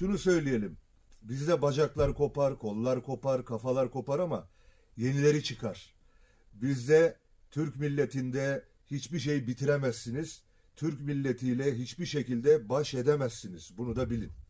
şunu söyleyelim. Bizde bacaklar kopar, kollar kopar, kafalar kopar ama yenileri çıkar. Bizde Türk milletinde hiçbir şey bitiremezsiniz. Türk milletiyle hiçbir şekilde baş edemezsiniz. Bunu da bilin.